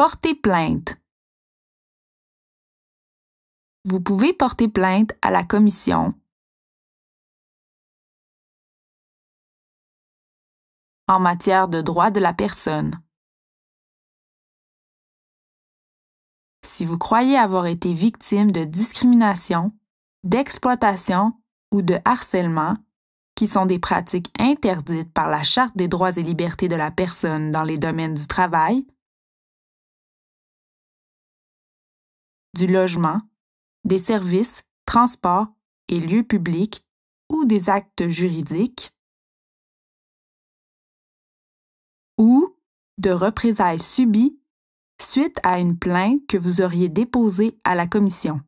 Porter plainte. Vous pouvez porter plainte à la commission en matière de droits de la personne. Si vous croyez avoir été victime de discrimination, d'exploitation ou de harcèlement, qui sont des pratiques interdites par la Charte des droits et libertés de la personne dans les domaines du travail, du logement, des services, transports et lieux publics ou des actes juridiques ou de représailles subies suite à une plainte que vous auriez déposée à la Commission.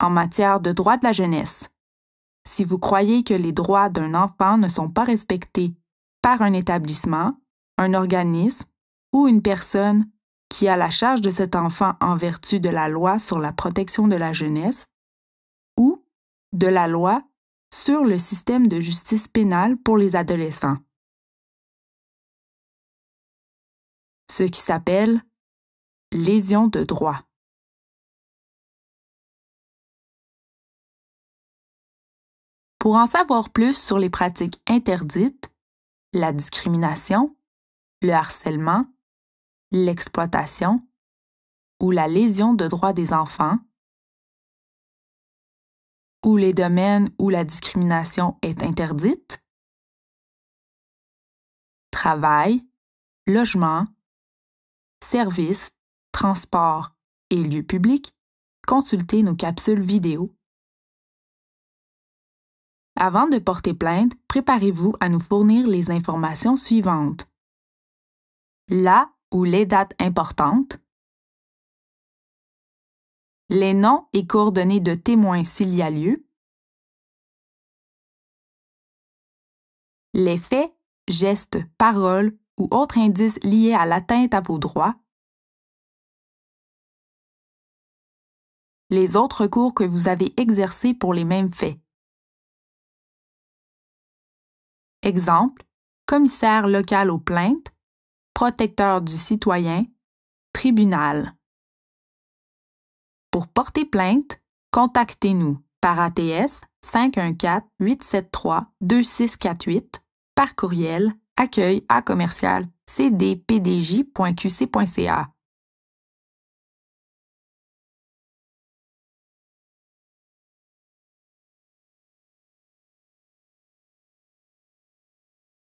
En matière de droits de la jeunesse, si vous croyez que les droits d'un enfant ne sont pas respectés par un établissement, un organisme ou une personne qui a la charge de cet enfant en vertu de la loi sur la protection de la jeunesse ou de la loi sur le système de justice pénale pour les adolescents. Ce qui s'appelle lésion de droit. Pour en savoir plus sur les pratiques interdites, la discrimination, le harcèlement, l'exploitation ou la lésion de droits des enfants, ou les domaines où la discrimination est interdite, travail, logement, services, transports et lieux publics, consultez nos capsules vidéo. Avant de porter plainte, préparez-vous à nous fournir les informations suivantes ou les dates importantes, les noms et coordonnées de témoins s'il y a lieu, les faits, gestes, paroles ou autres indices liés à l'atteinte à vos droits, les autres cours que vous avez exercés pour les mêmes faits. Exemple, commissaire local aux plaintes, protecteur du citoyen, tribunal. Pour porter plainte, contactez-nous par ATS 514-873-2648, par courriel accueil à commercial cdpdj.qc.ca